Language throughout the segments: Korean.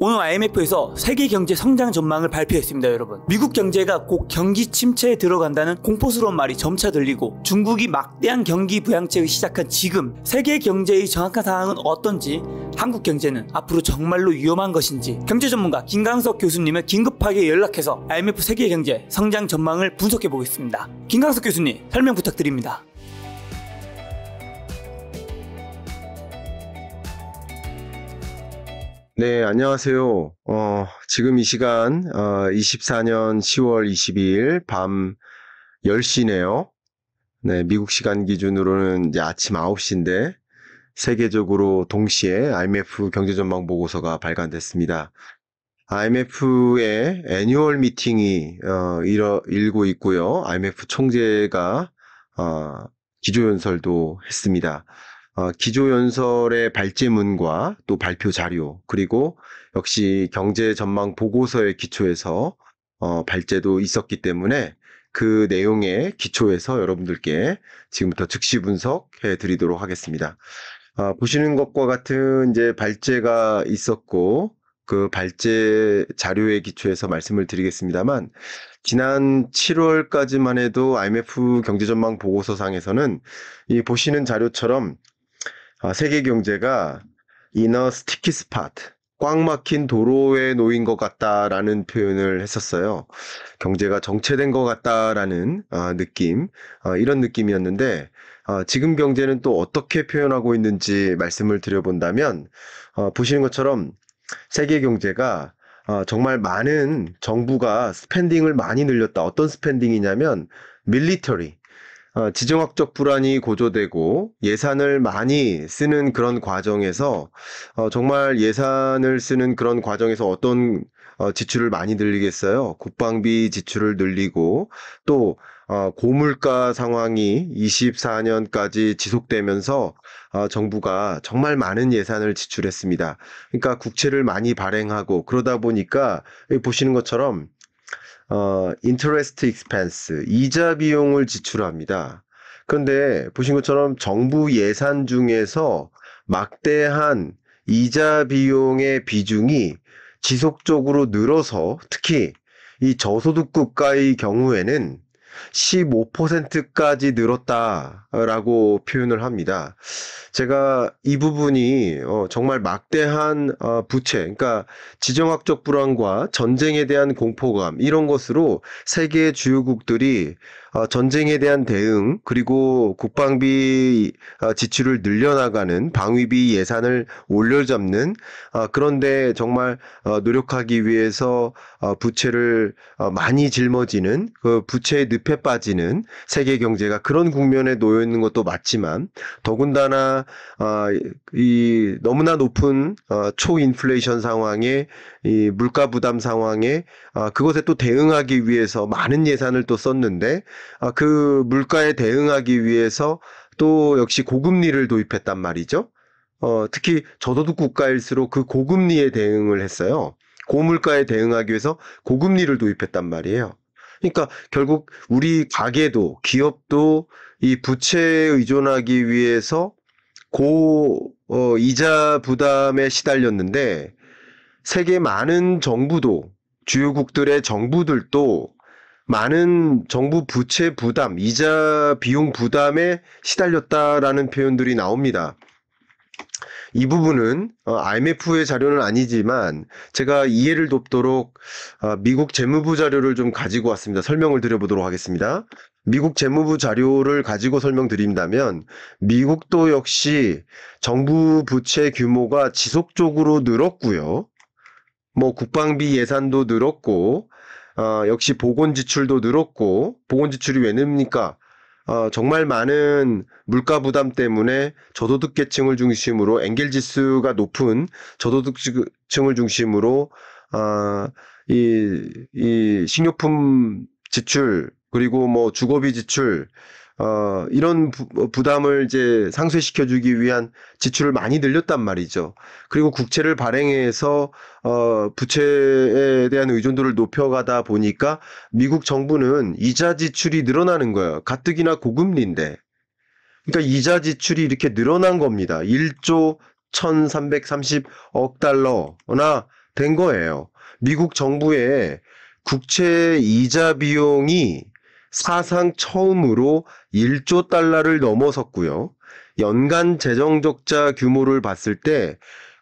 오늘 IMF에서 세계 경제 성장 전망을 발표했습니다, 여러분. 미국 경제가 곧 경기 침체에 들어간다는 공포스러운 말이 점차 들리고 중국이 막대한 경기 부양책을 시작한 지금 세계 경제의 정확한 상황은 어떤지 한국 경제는 앞으로 정말로 위험한 것인지 경제 전문가 김강석 교수님을 긴급하게 연락해서 IMF 세계 경제 성장 전망을 분석해 보겠습니다. 김강석 교수님, 설명 부탁드립니다. 네, 안녕하세요. 어, 지금 이 시간 어, 24년 10월 22일 밤 10시네요. 네, 미국 시간 기준으로는 이제 아침 9시인데 세계적으로 동시에 IMF 경제전망 보고서가 발간됐습니다. IMF의 애니얼 미팅이 어, 일어, 일고 있고요. IMF 총재가 어, 기조연설도 했습니다. 어, 기조연설의 발제문과 또 발표 자료 그리고 역시 경제 전망 보고서의 기초에서 어, 발제도 있었기 때문에 그 내용의 기초에서 여러분들께 지금부터 즉시 분석해 드리도록 하겠습니다. 아, 보시는 것과 같은 이제 발제가 있었고 그 발제 자료의 기초에서 말씀을 드리겠습니다만 지난 7월까지만 해도 IMF 경제전망 보고서상에서는 이 보시는 자료처럼 어, 세계 경제가 이너 스티키 스팟, 꽉 막힌 도로에 놓인 것 같다라는 표현을 했었어요. 경제가 정체된 것 같다라는 어, 느낌, 어, 이런 느낌이었는데, 지금 경제는 또 어떻게 표현하고 있는지 말씀을 드려본다면, 보시는 것처럼 세계 경제가 정말 많은 정부가 스펜딩을 많이 늘렸다. 어떤 스펜딩이냐면, 밀리터리, 어, 지정학적 불안이 고조되고 예산을 많이 쓰는 그런 과정에서 어, 정말 예산을 쓰는 그런 과정에서 어떤 어, 지출을 많이 늘리겠어요. 국방비 지출을 늘리고 또 고물가 상황이 24년까지 지속되면서 정부가 정말 많은 예산을 지출했습니다. 그러니까 국채를 많이 발행하고 그러다 보니까 보시는 것처럼 어, interest expense, 이자 비용을 지출합니다. 그런데 보신 것처럼 정부 예산 중에서 막대한 이자 비용의 비중이 지속적으로 늘어서 특히 이 저소득 국가의 경우에는 15%까지 늘었다라고 표현을 합니다. 제가 이 부분이 어, 정말 막대한 어, 부채, 그러니까 지정학적 불안과 전쟁에 대한 공포감 이런 것으로 세계 주요국들이 어, 전쟁에 대한 대응 그리고 국방비 어, 지출을 늘려나가는 방위비 예산을 올려잡는 어, 그런데 정말 노력하기 위해서 부채를 많이 짊어지는 그 부채의 늪에 빠지는 세계 경제가 그런 국면에 놓여 있는 것도 맞지만 더군다나 이 너무나 높은 초인플레이션 상황에 이 물가 부담 상황에 그것에 또 대응하기 위해서 많은 예산을 또 썼는데 아, 그 물가에 대응하기 위해서 또 역시 고금리를 도입했단 말이죠. 어, 특히 저소득 국가일수록 그 고금리에 대응을 했어요. 고물가에 대응하기 위해서 고금리를 도입했단 말이에요. 그러니까 결국 우리 가게도 기업도 이 부채에 의존하기 위해서 고 어, 이자 부담에 시달렸는데 세계 많은 정부도 주요국들의 정부들도 많은 정부 부채 부담, 이자 비용 부담에 시달렸다라는 표현들이 나옵니다. 이 부분은 어, IMF의 자료는 아니지만 제가 이해를 돕도록 어, 미국 재무부 자료를 좀 가지고 왔습니다. 설명을 드려보도록 하겠습니다. 미국 재무부 자료를 가지고 설명드린다면 미국도 역시 정부 부채 규모가 지속적으로 늘었고요. 뭐 국방비 예산도 늘었고 어, 역시 보건 지출도 늘었고 보건 지출이 왜 늡니까? 어, 정말 많은 물가 부담 때문에 저소득 계층을 중심으로 엥겔 지수가 높은 저소득 층을 중심으로 어, 이, 이 식료품 지출 그리고 뭐 주거비 지출 어, 이런 부, 어, 담을 이제 상쇄시켜 주기 위한 지출을 많이 늘렸단 말이죠. 그리고 국채를 발행해서 어, 부채에 대한 의존도를 높여가다 보니까 미국 정부는 이자 지출이 늘어나는 거예요. 가뜩이나 고금리인데. 그러니까 이자 지출이 이렇게 늘어난 겁니다. 1조 1330억 달러나 된 거예요. 미국 정부의 국채 이자 비용이 사상 처음으로 1조 달러를 넘어섰고요. 연간 재정 적자 규모를 봤을 때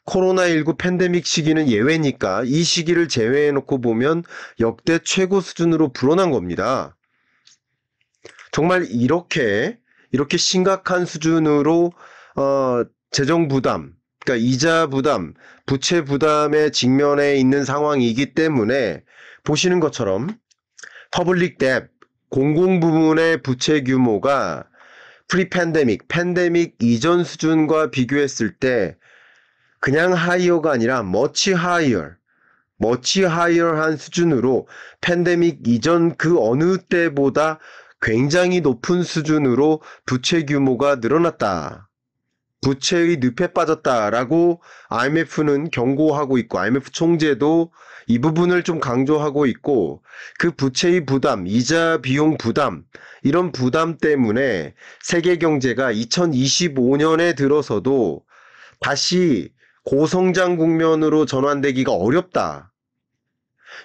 코로나19 팬데믹 시기는 예외니까 이 시기를 제외해 놓고 보면 역대 최고 수준으로 불어난 겁니다. 정말 이렇게 이렇게 심각한 수준으로 어, 재정 부담, 그러니까 이자 부담, 부채 부담에 직면해 있는 상황이기 때문에 보시는 것처럼 퍼블릭 뎁, 공공부문의 부채 규모가 프리 팬데믹, 팬데믹 이전 수준과 비교했을 때 그냥 하이어가 아니라 머치 하이어, 머치 하이어한 수준으로 팬데믹 이전 그 어느 때보다 굉장히 높은 수준으로 부채 규모가 늘어났다. 부채의 늪에 빠졌다라고 IMF는 경고하고 있고 IMF 총재도 이 부분을 좀 강조하고 있고 그 부채의 부담, 이자 비용 부담 이런 부담 때문에 세계 경제가 2025년에 들어서도 다시 고성장 국면으로 전환되기가 어렵다.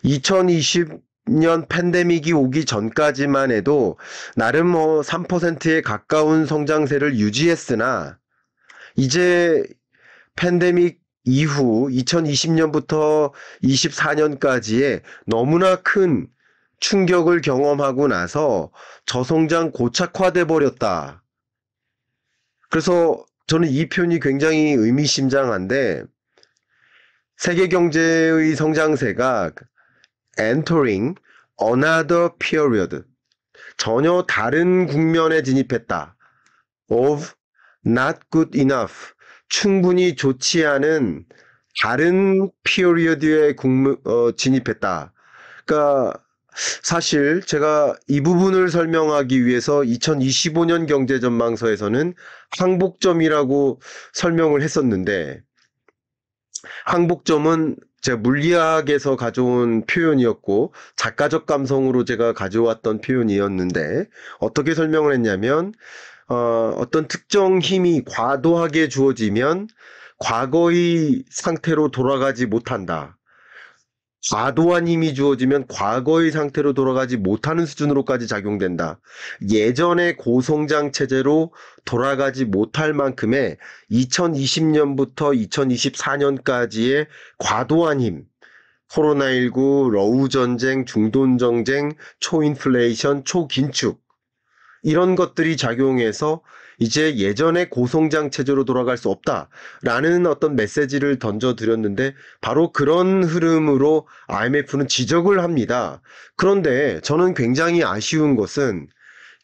2020년 팬데믹이 오기 전까지만 해도 나름 뭐 3%에 가까운 성장세를 유지했으나 이제 팬데믹 이후 2020년부터 24년까지의 너무나 큰 충격을 경험하고 나서 저성장 고착화돼 버렸다. 그래서 저는 이 표현이 굉장히 의미심장한데 세계 경제의 성장세가 entering another period 전혀 다른 국면에 진입했다. of not good enough 충분히 좋지 않은 다른 피오리어드에 국무, 어, 진입했다. 그러니까 사실 제가 이 부분을 설명하기 위해서 2025년 경제 전망서에서는 항복점이라고 설명을 했었는데 항복점은 제 물리학에서 가져온 표현이었고 작가적 감성으로 제가 가져왔던 표현이었는데 어떻게 설명을 했냐면 어, 어떤 특정 힘이 과도하게 주어지면 과거의 상태로 돌아가지 못한다. 과도한 힘이 주어지면 과거의 상태로 돌아가지 못하는 수준으로까지 작용된다. 예전의 고성장 체제로 돌아가지 못할 만큼의 2020년부터 2024년까지의 과도한 힘, 코로나19, 러우 전쟁, 중돈 전쟁 초인플레이션, 초긴축, 이런 것들이 작용해서 이제 예전의 고성장 체제로 돌아갈 수 없다라는 어떤 메시지를 던져드렸는데 바로 그런 흐름으로 IMF는 지적을 합니다. 그런데 저는 굉장히 아쉬운 것은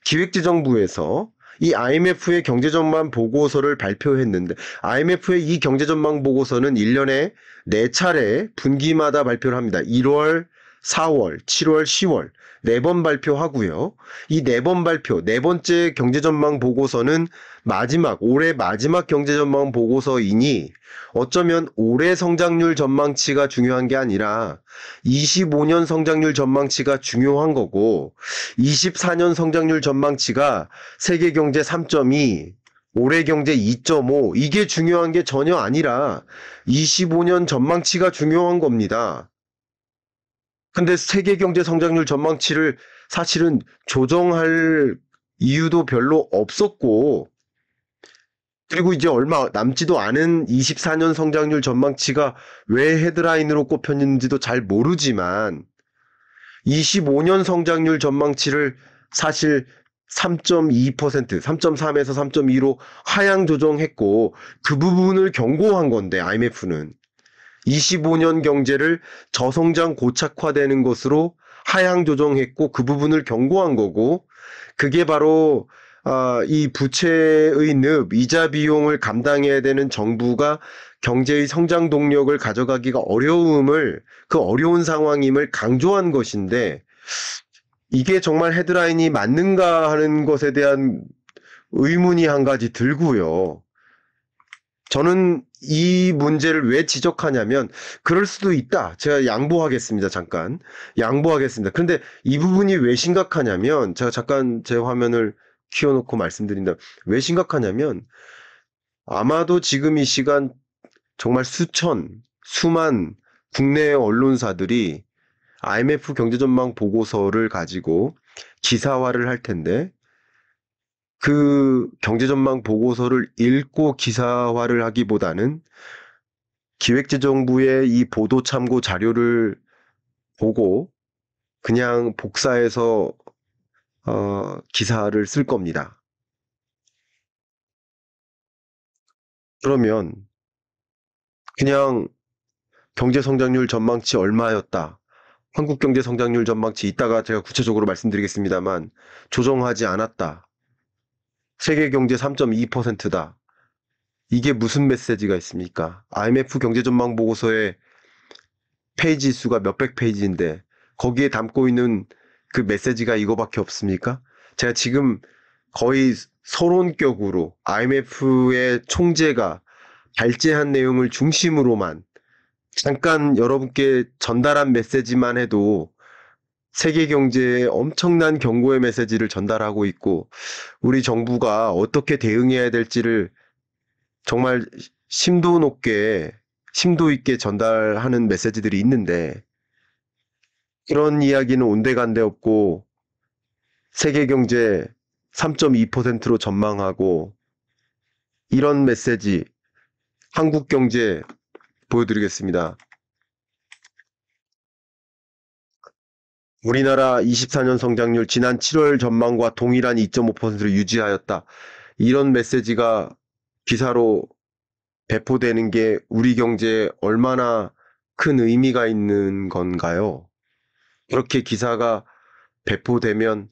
기획재정부에서 이 IMF의 경제 전망 보고서를 발표했는데 IMF의 이 경제 전망 보고서는 1년에 4차례 분기마다 발표를 합니다. 1월, 4월, 7월, 10월. 네번 발표하고요. 이 네 번 발표, 네 번째 경제전망 보고서는 마지막, 올해 마지막 경제전망 보고서이니 어쩌면 올해 성장률 전망치가 중요한 게 아니라 25년 성장률 전망치가 중요한 거고 24년 성장률 전망치가 세계 경제 3.2, 올해 경제 2.5 이게 중요한 게 전혀 아니라 25년 전망치가 중요한 겁니다. 근데 세계 경제 성장률 전망치를 사실은 조정할 이유도 별로 없었고 그리고 이제 얼마 남지도 않은 24년 성장률 전망치가 왜 헤드라인으로 꼽혔는지도 잘 모르지만 25년 성장률 전망치를 사실 3.2%, 3.3에서 3.2로 하향 조정했고 그 부분을 경고한 건데 IMF는 25년 경제를 저성장 고착화되는 것으로 하향 조정했고 그 부분을 경고한 거고 그게 바로 아, 이 부채의 늪, 이자 비용을 감당해야 되는 정부가 경제의 성장 동력을 가져가기가 어려움을, 그 어려운 상황임을 강조한 것인데, 이게 정말 헤드라인이 맞는가 하는 것에 대한 의문이 한 가지 들고요. 저는 이 문제를 왜 지적하냐면 그럴 수도 있다. 제가 양보하겠습니다. 잠깐 양보하겠습니다. 그런데 이 부분이 왜 심각하냐면 제가 잠깐 제 화면을 키워놓고 말씀드린다왜 심각하냐면 아마도 지금 이 시간 정말 수천 수만 국내 언론사들이 IMF 경제전망 보고서를 가지고 기사화를 할 텐데 그 경제전망 보고서를 읽고 기사화를 하기보다는 기획재정부의 이 보도 참고 자료를 보고 그냥 복사해서 어, 기사를 쓸 겁니다. 그러면 그냥 경제 성장률 전망치 얼마였다. 한국 경제 성장률 전망치 이따가 제가 구체적으로 말씀드리겠습니다만 조정하지 않았다. 세계 경제 3.2%다. 이게 무슨 메시지가 있습니까? IMF 경제 전망 보고서에 페이지 수가 몇백 페이지인데 거기에 담고 있는 그 메시지가 이거밖에 없습니까? 제가 지금 거의 서론격으로 IMF의 총재가 발제한 내용을 중심으로만 잠깐 여러분께 전달한 메시지만 해도 세계 경제에 엄청난 경고의 메시지를 전달하고 있고 우리 정부가 어떻게 대응해야 될지를 정말 심도 높게 심도 있게 전달하는 메시지들이 있는데 그런 이야기는 온데간데 없고 세계 경제 3.2%로 전망하고 이런 메시지 한국 경제 보여드리겠습니다. 우리나라 24년 성장률 지난 7월 전망과 동일한 2.5%를 유지하였다. 이런 메시지가 기사로 배포되는 게 우리 경제에 얼마나 큰 의미가 있는 건가요? 이렇게 기사가 배포되면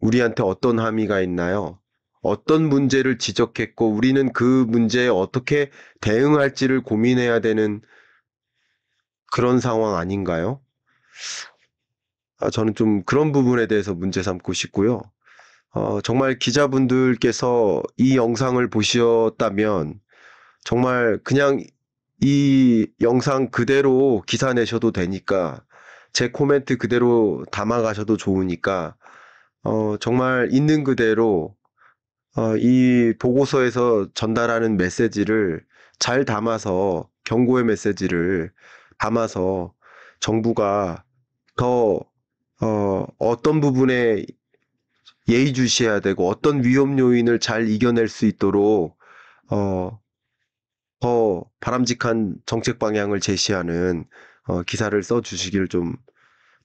우리한테 어떤 함의가 있나요? 어떤 문제를 지적했고 우리는 그 문제에 어떻게 대응할지를 고민해야 되는 그런 상황 아닌가요? 어, 저는 좀 그런 부분에 대해서 문제 삼고 싶고요. 어, 정말 기자분들께서 이 영상을 보셨다면 정말 그냥 이 영상 그대로 기사 내셔도 되니까 제 코멘트 그대로 담아가셔도 좋으니까 어, 정말 있는 그대로 어, 이 보고서에서 전달하는 메시지를 잘 담아서 경고의 메시지를 담아서 정부가 더 어, 어떤 부분에 예의주시해야 되고 어떤 위험 요인을 잘 이겨낼 수 있도록 어, 더 바람직한 정책 방향을 제시하는 어, 기사를 써 주시길 좀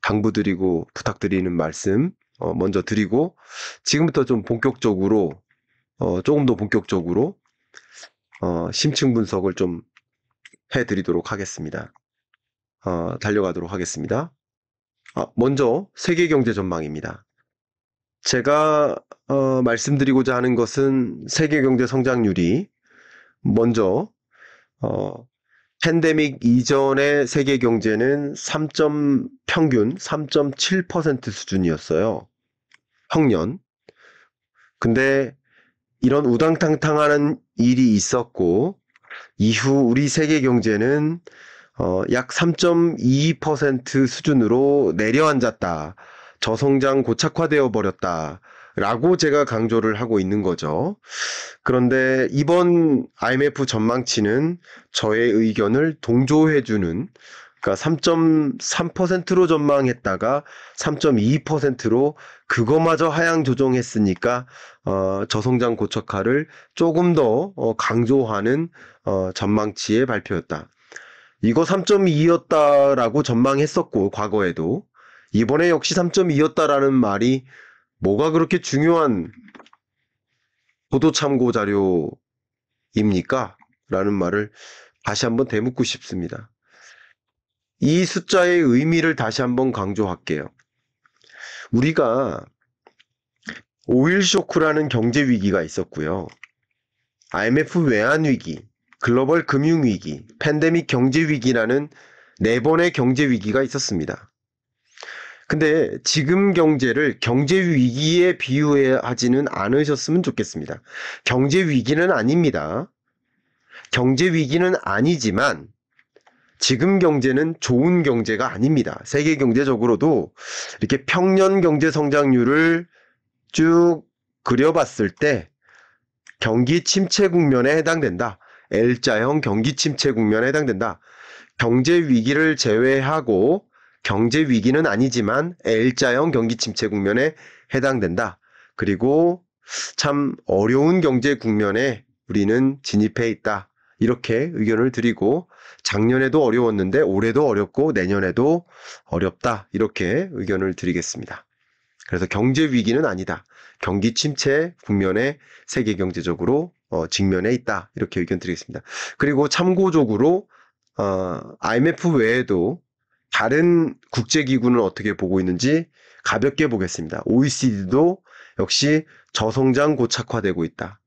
당부드리고 부탁드리는 말씀 어, 먼저 드리고 지금부터 좀 본격적으로 어, 조금 더 본격적으로 어, 심층 분석을 좀 해드리도록 하겠습니다. 어, 달려가도록 하겠습니다. 아, 먼저 세계 경제 전망입니다. 제가 어, 말씀드리고자 하는 것은 세계 경제 성장률이 먼저 어, 팬데믹 이전의 세계 경제는 3. 평균 3.7% 수준이었어요. 평년. 근데 이런 우당탕탕하는 일이 있었고 이후 우리 세계 경제는 어, 약 3 2 수준으로 내려앉았다. 저성장 고착화되어 버렸다. 라고 제가 강조를 하고 있는 거죠. 그런데 이번 IMF 전망치는 저의 의견을 동조해주는 그러니까 3.3%로 전망했다가 3.2%로 그거마저 하향 조정했으니까 어, 저성장 고착화를 조금 더 어, 강조하는 어, 전망치의 발표였다. 이거 3.2였다라고 전망했었고 과거에도 이번에 역시 3.2였다라는 말이 뭐가 그렇게 중요한 보도 참고 자료입니까? 라는 말을 다시 한번 되묻고 싶습니다. 이 숫자의 의미를 다시 한번 강조할게요. 우리가 오일 쇼크라는 경제 위기가 있었고요. IMF 외환 위기, 글로벌 금융위기, 팬데믹 경제위기라는 네 번의 경제위기가 있었습니다. 근데 지금 경제를 경제위기에 비유하지는 않으셨으면 좋겠습니다. 경제위기는 아닙니다. 경제위기는 아니지만 지금 경제는 좋은 경제가 아닙니다. 세계 경제적으로도 이렇게 평년 경제 성장률을 쭉 그려봤을 때 경기 침체 국면에 해당된다. L자형 경기 침체 국면에 해당된다. 경제 위기를 제외하고 경제 위기는 아니지만 L자형 경기 침체 국면에 해당된다. 그리고 참 어려운 경제 국면에 우리는 진입해 있다. 이렇게 의견을 드리고 작년에도 어려웠는데 올해도 어렵고 내년에도 어렵다. 이렇게 의견을 드리겠습니다. 그래서 경제 위기는 아니다. 경기 침체 국면에 세계 경제적으로 어, 직면에 있다 이렇게 의견 드리겠습니다. 그리고 참고적으로 어, IMF 외에도 다른 국제기구는 어떻게 보고 있는지 가볍게 보겠습니다. OECD도 역시 저성장 고착화되고 있다.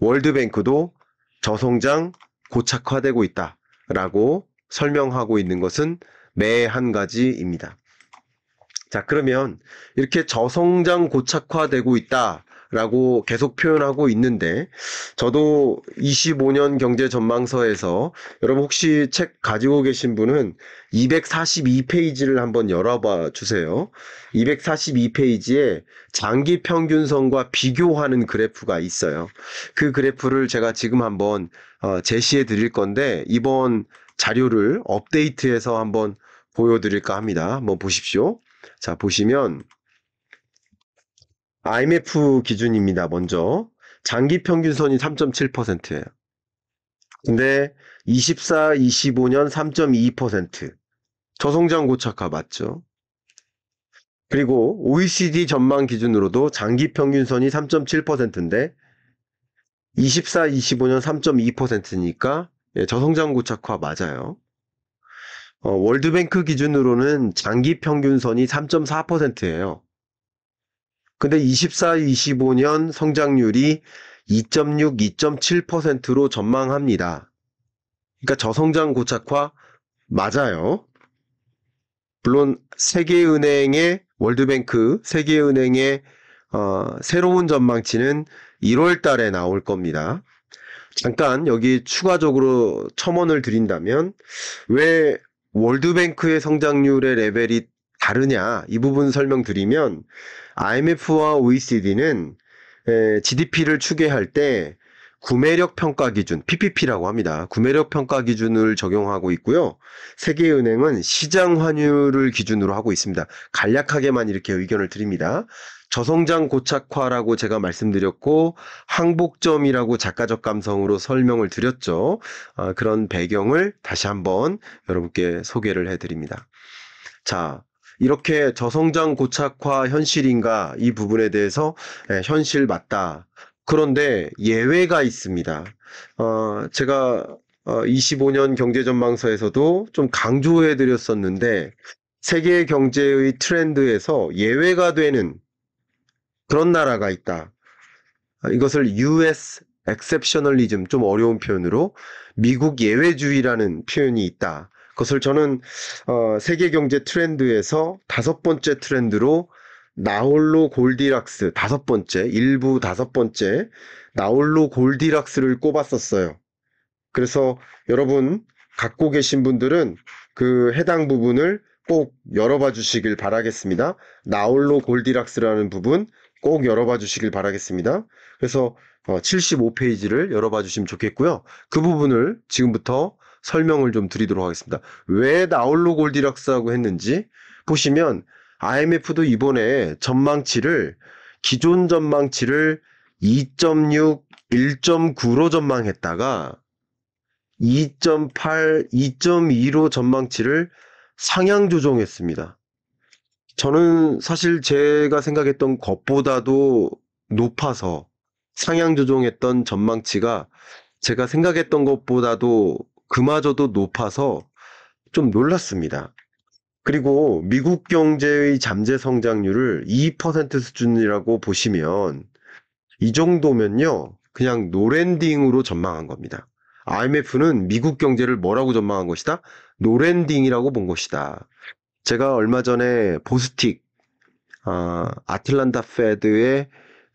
월드뱅크도 저성장 고착화되고 있다. 라고 설명하고 있는 것은 매 한 가지입니다. 자, 그러면 이렇게 저성장 고착화되고 있다. 라고 계속 표현하고 있는데 저도 25년 경제 전망서에서 여러분 혹시 책 가지고 계신 분은 242페이지를 한번 열어봐 주세요. 242페이지에 장기 평균선과 비교하는 그래프가 있어요. 그 그래프를 제가 지금 한번 어, 제시해 드릴 건데 이번 자료를 업데이트해서 한번 보여드릴까 합니다. 한번 보십시오. 자, 보시면 IMF 기준입니다. 먼저 장기 평균선이 3.7%예요. 근데 24, 25년 3.2% 저성장 고착화 맞죠? 그리고 OECD 전망 기준으로도 장기 평균선이 3.7%인데 24, 25년 3.2%니까 저성장 고착화 맞아요. 어, 월드뱅크 기준으로는 장기 평균선이 3.4%예요. 근데 24, 25년 성장률이 2.6, 2.7%로 전망합니다. 그러니까 저성장 고착화 맞아요. 물론 세계은행의 월드뱅크 세계은행의 어, 새로운 전망치는 1월 달에 나올 겁니다. 잠깐 여기 추가적으로 첨언을 드린다면 왜 월드뱅크의 성장률의 레벨이 다르냐 이 부분 설명드리면 IMF와 OECD는 GDP를 추계할 때 구매력 평가 기준 PPP라고 합니다. 구매력 평가 기준을 적용하고 있고요. 세계은행은 시장 환율을 기준으로 하고 있습니다. 간략하게만 이렇게 의견을 드립니다. 저성장 고착화라고 제가 말씀드렸고 항복점이라고 작가적 감성으로 설명을 드렸죠. 아, 그런 배경을 다시 한번 여러분께 소개를 해드립니다. 자, 이렇게 저성장 고착화 현실인가 이 부분에 대해서 예, 현실 맞다. 그런데 예외가 있습니다. 어, 제가 25년 어, 경제전망서에서도 좀 강조해 드렸었는데 세계 경제의 트렌드에서 예외가 되는 그런 나라가 있다. 이것을 US 엑셉셔널리즘 좀 어려운 표현으로 미국 예외주의라는 표현이 있다. 그것을 저는 어, 세계 경제 트렌드에서 다섯 번째 트렌드로 나홀로 골디락스 다섯 번째 일부 다섯 번째 나홀로 골디락스를 꼽았었어요. 그래서 여러분 갖고 계신 분들은 그 해당 부분을 꼭 열어봐 주시길 바라겠습니다. 나홀로 골디락스라는 부분 꼭 열어봐 주시길 바라겠습니다. 그래서 75페이지를 어, 열어봐 주시면 좋겠고요. 그 부분을 지금부터 설명을 좀 드리도록 하겠습니다. 왜 나홀로 골디락스라고 했는지 보시면 IMF도 이번에 전망치를 기존 전망치를 2.6, 1.9로 전망했다가 2.8, 2.2로 전망치를 상향 조정했습니다. 저는 사실 제가 생각했던 것보다도 높아서 상향 조정했던 전망치가 제가 생각했던 것보다도 그마저도 높아서 좀 놀랐습니다. 그리고 미국 경제의 잠재 성장률을 2% 수준이라고 보시면 이 정도면요. 그냥 노랜딩으로 전망한 겁니다. IMF는 미국 경제를 뭐라고 전망한 것이다? 노랜딩이라고 본 것이다. 제가 얼마 전에 보스틱 아, 틀란타 페드의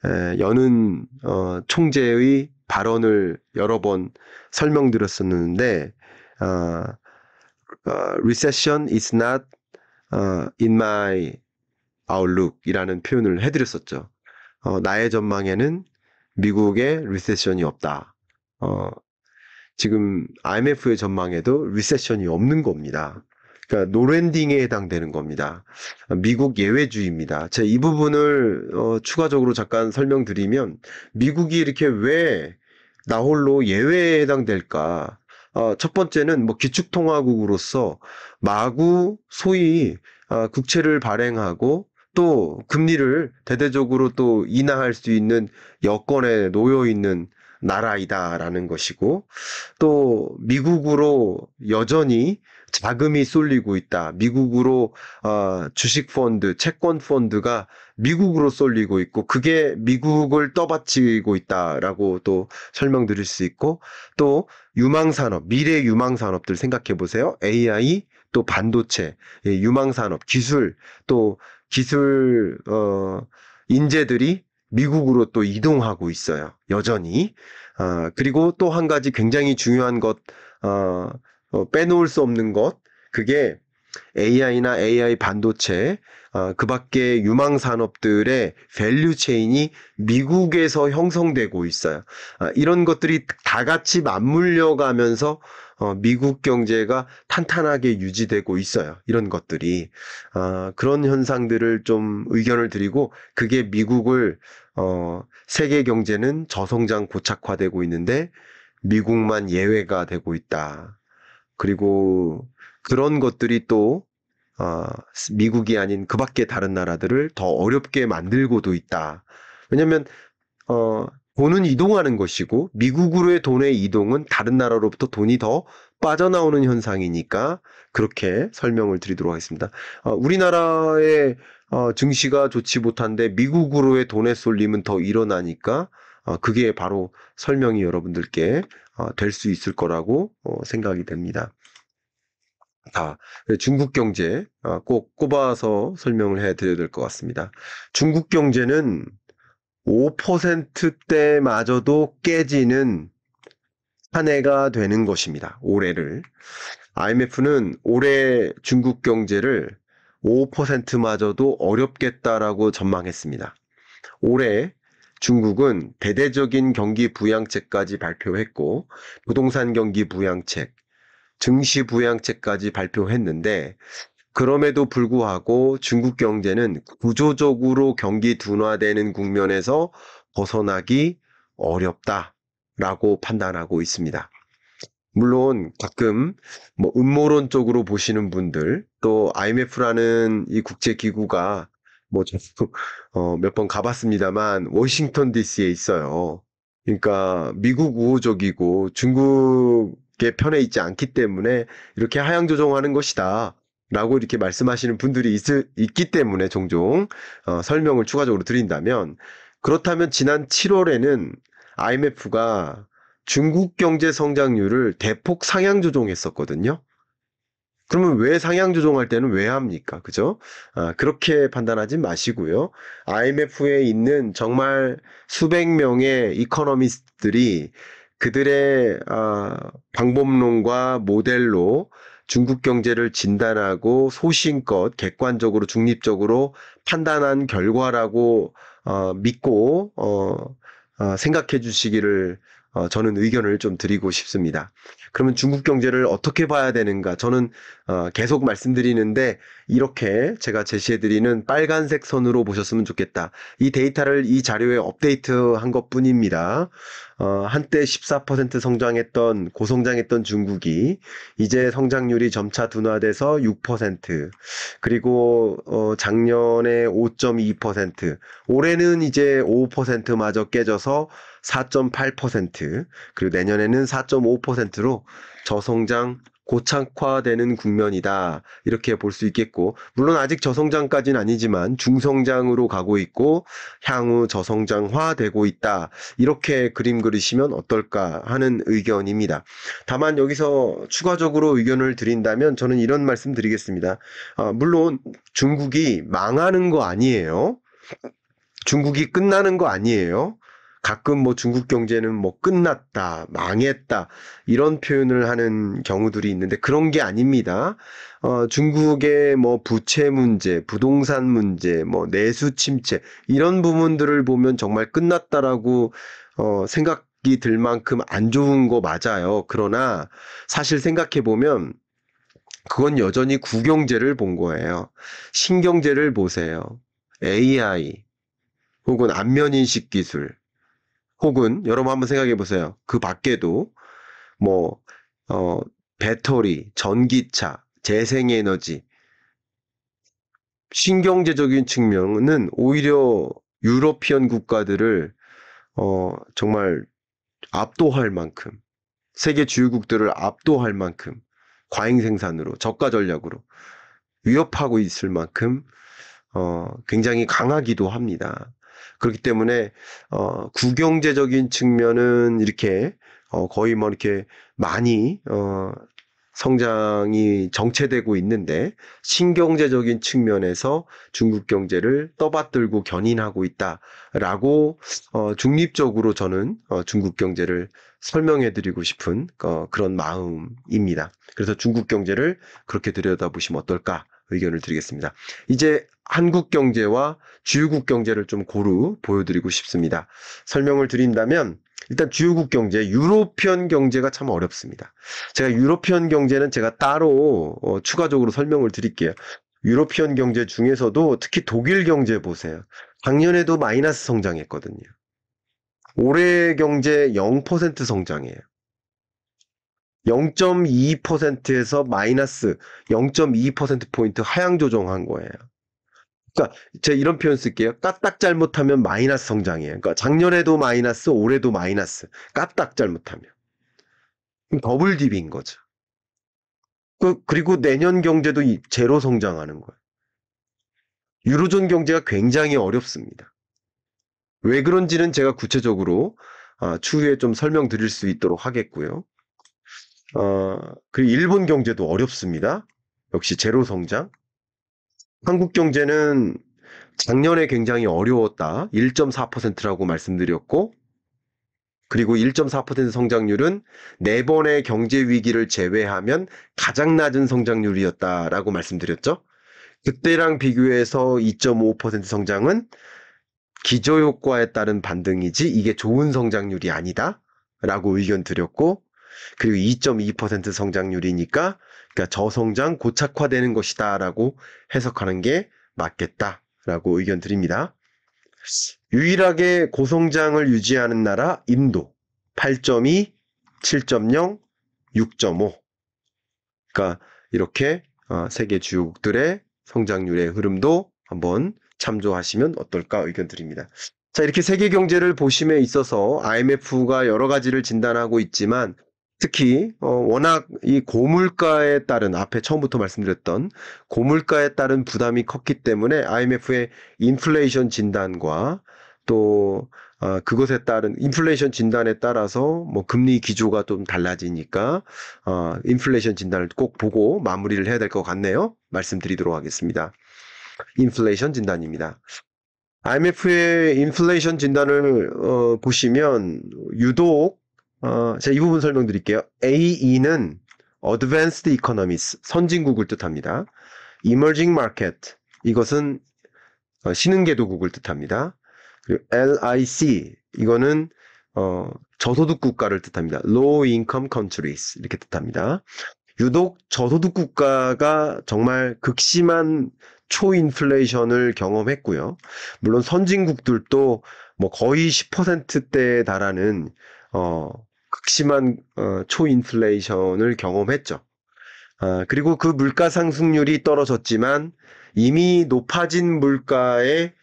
에, 여는 어, 총재의 발언을 여러 번 설명드렸었는데 어, 어, recession is not 어, in my outlook이라는 표현을 해드렸었죠. 어, 나의 전망에는 미국의 리세션이 없다. 어, 지금 IMF의 전망에도 리세션이 없는 겁니다. 그러니까 노랜딩에 해당되는 겁니다. 미국 예외주의입니다. 제가 이 부분을 어, 추가적으로 잠깐 설명드리면 미국이 이렇게 왜 나홀로 예외에 해당될까? 어, 첫 번째는 뭐 기축통화국으로서 마구 소위 어, 국채를 발행하고 또 금리를 대대적으로 또 인하할 수 있는 여건에 놓여 있는 나라이다라는 것이고 또 미국으로 여전히 자금이 쏠리고 있다. 미국으로 어, 주식 펀드, 채권 펀드가 미국으로 쏠리고 있고 그게 미국을 떠받치고 있다라고 또 설명드릴 수 있고 또 유망 산업, 미래 유망 산업들 생각해 보세요. AI 또 반도체, 예, 유망 산업, 기술 또 기술 어 인재들이 미국으로 또 이동하고 있어요. 여전히. 어, 그리고 또 한 가지 굉장히 중요한 것, 어, 어, 빼놓을 수 없는 것 그게 AI나 AI 반도체 어, 아, 그밖에 유망 산업들의 밸류 체인이 미국에서 형성되고 있어요. 어, 이런 것들이 다 같이 맞물려 가면서 어, 미국 경제가 탄탄하게 유지되고 있어요. 이런 것들이 어, 그런 현상들을 좀 의견을 드리고 그게 미국을 어, 세계 경제는 저성장 고착화되고 있는데 미국만 예외가 되고 있다. 그리고 그런 것들이 또 어, 미국이 아닌 그 밖의 다른 나라들을 더 어렵게 만들고도 있다. 왜냐면 어, 돈은 이동하는 것이고 미국으로의 돈의 이동은 다른 나라로부터 돈이 더 빠져나오는 현상이니까 그렇게 설명을 드리도록 하겠습니다. 어, 우리나라의 어, 증시가 좋지 못한데 미국으로의 돈의 쏠림은 더 일어나니까 어, 그게 바로 설명이 여러분들께 어, 될수 있을 거라고 어, 생각이 됩니다. 다 중국 경제 어, 꼭 꼽아서 설명을 해드려야 될 것 같습니다. 중국 경제는 5%대마저도 깨지는 한 해가 되는 것입니다. 올해를 IMF는 올해 중국 경제를 5%마저도 어렵겠다라고 전망했습니다. 올해 중국은 대대적인 경기 부양책까지 발표했고 부동산 경기 부양책, 증시 부양책까지 발표했는데 그럼에도 불구하고 중국 경제는 구조적으로 경기 둔화되는 국면에서 벗어나기 어렵다라고 판단하고 있습니다. 물론 가끔 뭐음모론쪽으로 보시는 분들 또 IMF라는 이 국제기구가 뭐 저도 어, 몇 번 가봤습니다만 워싱턴 D.C.에 있어요. 그러니까 미국 우호적이고 중국의 편에 있지 않기 때문에 이렇게 하향 조정하는 것이다. 라고 이렇게 말씀하시는 분들이 있, 있기 때문에 종종 어, 설명을 추가적으로 드린다면 그렇다면 지난 7월에는 IMF가 중국 경제 성장률을 대폭 상향 조정했었거든요. 그러면 왜 상향 조정할 때는 왜 합니까? 그죠? 아, 그렇게 판단하지 마시고요. IMF에 있는 정말 수백 명의 이코노미스트들이 그들의 아, 방법론과 모델로 중국 경제를 진단하고 소신껏 객관적으로 중립적으로 판단한 결과라고 어, 믿고 어, 어, 생각해 주시기를 어, 저는 의견을 좀 드리고 싶습니다. 그러면 중국 경제를 어떻게 봐야 되는가? 저는 어, 계속 말씀드리는데 이렇게 제가 제시해드리는 빨간색 선으로 보셨으면 좋겠다. 이 데이터를 이 자료에 업데이트한 것뿐입니다. 어, 한때 14% 성장했던 고성장했던 중국이 이제 성장률이 점차 둔화돼서 6% 그리고 어, 작년에 5.2% 올해는 이제 5%마저 깨져서 4.8% 그리고 내년에는 4.5%로 저성장 고착화되는 국면이다. 이렇게 볼 수 있겠고, 물론 아직 저성장까지는 아니지만 중성장으로 가고 있고, 향후 저성장화 되고 있다. 이렇게 그림 그리시면 어떨까 하는 의견입니다. 다만 여기서 추가적으로 의견을 드린다면 저는 이런 말씀 드리겠습니다. 아, 물론 중국이 망하는 거 아니에요. 중국이 끝나는 거 아니에요. 가끔 뭐 중국 경제는 뭐 끝났다, 망했다, 이런 표현을 하는 경우들이 있는데 그런 게 아닙니다. 어, 중국의 뭐 부채 문제, 부동산 문제, 뭐 내수 침체, 이런 부분들을 보면 정말 끝났다라고 어, 생각이 들 만큼 안 좋은 거 맞아요. 그러나 사실 생각해 보면 그건 여전히 구경제를 본 거예요. 신경제를 보세요. AI 혹은 안면인식 기술 혹은 여러분 한번 생각해 보세요. 그 밖에도 뭐 어, 배터리, 전기차, 재생에너지, 신경제적인 측면은 오히려 유러피언 국가들을 어, 정말 압도할 만큼 세계 주요국들을 압도할 만큼 과잉 생산으로 저가 전략으로 위협하고 있을 만큼 어, 굉장히 강하기도 합니다. 그렇기 때문에 어, 구경제적인 측면은 이렇게 어, 거의 뭐 이렇게 많이 어, 성장이 정체되고 있는데 신경제적인 측면에서 중국 경제를 떠받들고 견인하고 있다라고 어, 중립적으로 저는 어, 중국 경제를 설명해드리고 싶은 어, 그런 마음입니다. 그래서 중국 경제를 그렇게 들여다보시면 어떨까 의견을 드리겠습니다. 이제 한국 경제와 주요국 경제를 좀 고루 보여드리고 싶습니다. 설명을 드린다면 일단 주요국 경제, 유로피언 경제가 참 어렵습니다. 제가 유로피언 경제는 제가 따로 어, 추가적으로 설명을 드릴게요. 유로피언 경제 중에서도 특히 독일 경제 보세요. 작년에도 마이너스 성장했거든요. 올해 경제 0% 성장이에요. 0 2에서 마이너스 0 2포인트 하향 조정한 거예요. 그러니까 제가 이런 표현 쓸게요. 까딱 잘못하면 마이너스 성장이에요. 그러니까 작년에도 마이너스, 올해도 마이너스. 까딱 잘못하면. 더블 딥인 거죠. 그, 그리고 내년 경제도 제로 성장하는 거예요. 유로존 경제가 굉장히 어렵습니다. 왜 그런지는 제가 구체적으로 아, 추후에 좀 설명드릴 수 있도록 하겠고요. 어, 그리고 일본 경제도 어렵습니다. 역시 제로 성장. 한국 경제는 작년에 굉장히 어려웠다. 1.4%라고 말씀드렸고, 그리고 1.4% 성장률은 네 번의 경제 위기를 제외하면 가장 낮은 성장률이었다라고 말씀드렸죠. 그때랑 비교해서 2.5% 성장은 기저효과에 따른 반등이지 이게 좋은 성장률이 아니다. 라고 의견 드렸고, 그리고 2.2% 성장률이니까 그러니까 저성장 고착화되는 것이다라고 해석하는 게 맞겠다라고 의견 드립니다. 유일하게 고성장을 유지하는 나라 인도 8.2, 7.0, 6.5. 그러니까 이렇게 어, 세계 주요국들의 성장률의 흐름도 한번 참조하시면 어떨까 의견 드립니다. 자, 이렇게 세계 경제를 보심에 있어서 IMF가 여러 가지를 진단하고 있지만 특히 어, 워낙 이 고물가에 따른 앞에 처음부터 말씀드렸던 고물가에 따른 부담이 컸기 때문에 IMF의 인플레이션 진단과 또 어, 그것에 따른 인플레이션 진단에 따라서 뭐 금리 기조가 좀 달라지니까 어, 인플레이션 진단을 꼭 보고 마무리를 해야 될 것 같네요. 말씀드리도록 하겠습니다. 인플레이션 진단입니다. IMF의 인플레이션 진단을 어, 보시면 유독 어, 제이 부분 설명드릴게요. AE는 Advanced Economies, 선진국을 뜻합니다. Emerging Market, 이것은 어, 신흥개도국을 뜻합니다. 그리고 LIC, 이거는 어, 저소득 국가를 뜻합니다. Low Income Countries, 이렇게 뜻합니다. 유독 저소득 국가가 정말 극심한 초인플레이션을 경험했고요. 물론 선진국들도 뭐 거의 10%대에 달하는 어, 극심한 어, 초인플레이션을 경험했죠. 어, 그리고 그 물가 상승률이 떨어졌지만 이미 높아진 물가에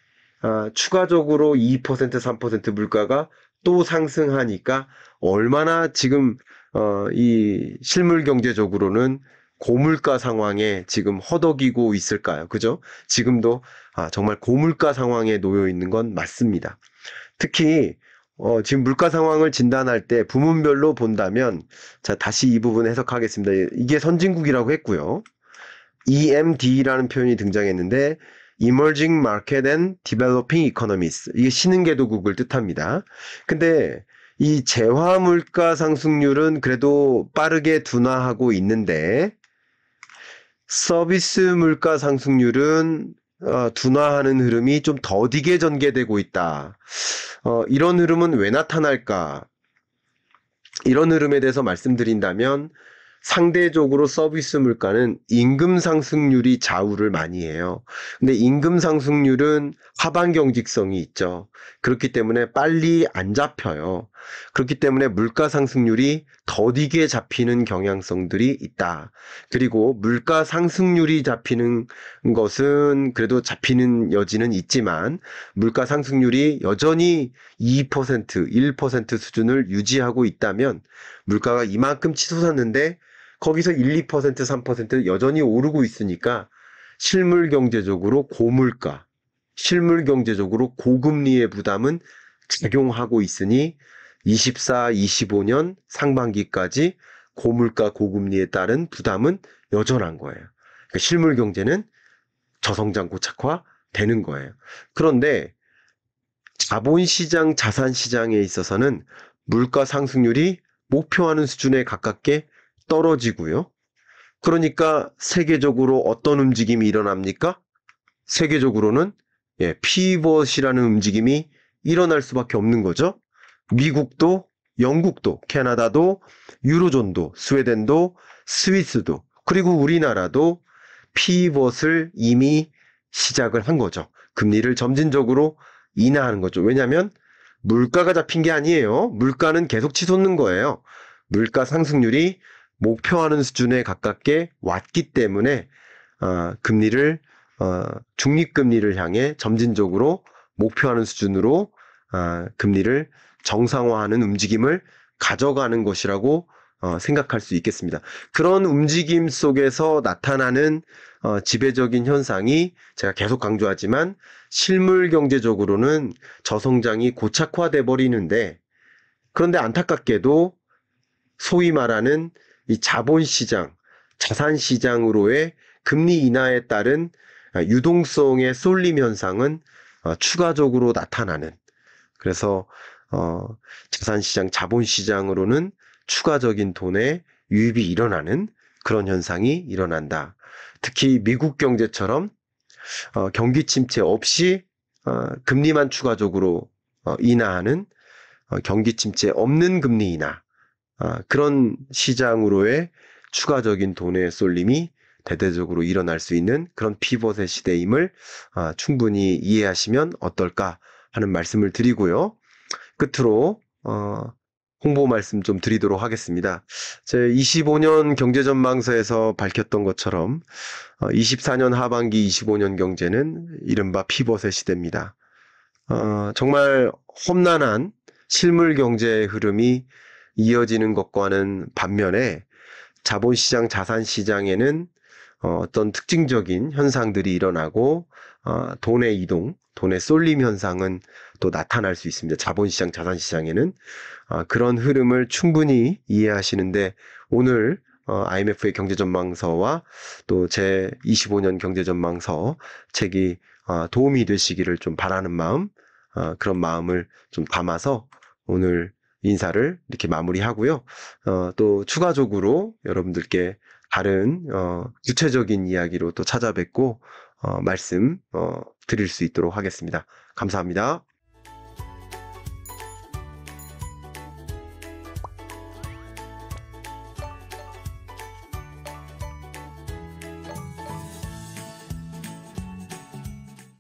어, 추가적으로 2% 3% 물가가 또 상승하니까 얼마나 지금 어, 이 실물 경제적으로는 고물가 상황에 지금 허덕이고 있을까요? 그죠? 지금도 아, 정말 고물가 상황에 놓여 있는 건 맞습니다. 특히 어, 지금 물가 상황을 진단할 때 부문별로 본다면 자 다시 이 부분 해석하겠습니다. 이게 선진국이라고 했고요. EMD라는 표현이 등장했는데 Emerging Market and Developing Economies 이게 신흥개도국을 뜻합니다. 근데 이 재화 물가 상승률은 그래도 빠르게 둔화하고 있는데 서비스 물가 상승률은 어, 둔화하는 흐름이 좀 더디게 전개되고 있다. 어, 이런 흐름은 왜 나타날까? 이런 흐름에 대해서 말씀드린다면 상대적으로 서비스 물가는 임금 상승률이 좌우를 많이 해요. 근데 임금 상승률은 하반 경직성이 있죠. 그렇기 때문에 빨리 안 잡혀요. 그렇기 때문에 물가 상승률이 더디게 잡히는 경향성들이 있다. 그리고 물가 상승률이 잡히는 것은 그래도 잡히는 여지는 있지만 물가 상승률이 여전히 2%, 1% 수준을 유지하고 있다면 물가가 이만큼 치솟았는데 거기서 1, 2%, 3% 여전히 오르고 있으니까 실물 경제적으로 고물가, 실물 경제적으로 고금리의 부담은 작용하고 있으니 24, 25년 상반기까지 고물가 고금리에 따른 부담은 여전한 거예요. 그러니까 실물 경제는 저성장 고착화 되는 거예요. 그런데 자본시장, 자산시장에 있어서는 물가 상승률이 목표하는 수준에 가깝게 떨어지고요. 그러니까 세계적으로 어떤 움직임이 일어납니까? 세계적으로는 예, 피벗이라는 움직임이 일어날 수밖에 없는 거죠. 미국도 영국도 캐나다도 유로존도 스웨덴도 스위스도 그리고 우리나라도 피벗을 이미 시작을 한 거죠. 금리를 점진적으로 인하하는 거죠. 왜냐하면 물가가 잡힌 게 아니에요. 물가는 계속 치솟는 거예요. 물가 상승률이 목표하는 수준에 가깝게 왔기 때문에 어, 금리를 어, 중립금리를 향해 점진적으로 목표하는 수준으로 어, 금리를 정상화하는 움직임을 가져가는 것이라고 어, 생각할 수 있겠습니다. 그런 움직임 속에서 나타나는 어, 지배적인 현상이 제가 계속 강조하지만 실물 경제적으로는 저성장이 고착화돼 버리는데 그런데 안타깝게도 소위 말하는 이 자본시장, 자산시장으로의 금리 인하에 따른 어, 유동성의 쏠림 현상은 어, 추가적으로 나타나는 그래서 어, 자산시장, 자본시장으로는 추가적인 돈의 유입이 일어나는 그런 현상이 일어난다. 특히 미국 경제처럼 어, 경기 침체 없이 어, 금리만 추가적으로 어, 인하하는 어, 경기 침체 없는 금리 인하 어, 그런 시장으로의 추가적인 돈의 쏠림이 대대적으로 일어날 수 있는 그런 피벗의 시대임을 어, 충분히 이해하시면 어떨까 하는 말씀을 드리고요. 끝으로 어, 홍보 말씀 좀 드리도록 하겠습니다. 제 25년 경제전망서에서 밝혔던 것처럼 24년 어, 하반기 25년 경제는 이른바 피벗의 시대입니다. 어, 정말 험난한 실물 경제의 흐름이 이어지는 것과는 반면에 자본시장, 자산시장에는 어, 어떤 특징적인 현상들이 일어나고 어, 돈의 이동, 돈의 쏠림 현상은 또 나타날 수 있습니다. 자본시장, 자산시장에는 아, 그런 흐름을 충분히 이해하시는데 오늘 어, IMF의 경제전망서와 또 제 25년 경제전망서 책이 어, 도움이 되시기를 좀 바라는 마음 어, 그런 마음을 좀 담아서 오늘 인사를 이렇게 마무리하고요. 어, 또 추가적으로 여러분들께 다른 어, 구체적인 이야기로 또 찾아뵙고 어, 말씀 어, 드릴 수 있도록 하겠습니다. 감사합니다.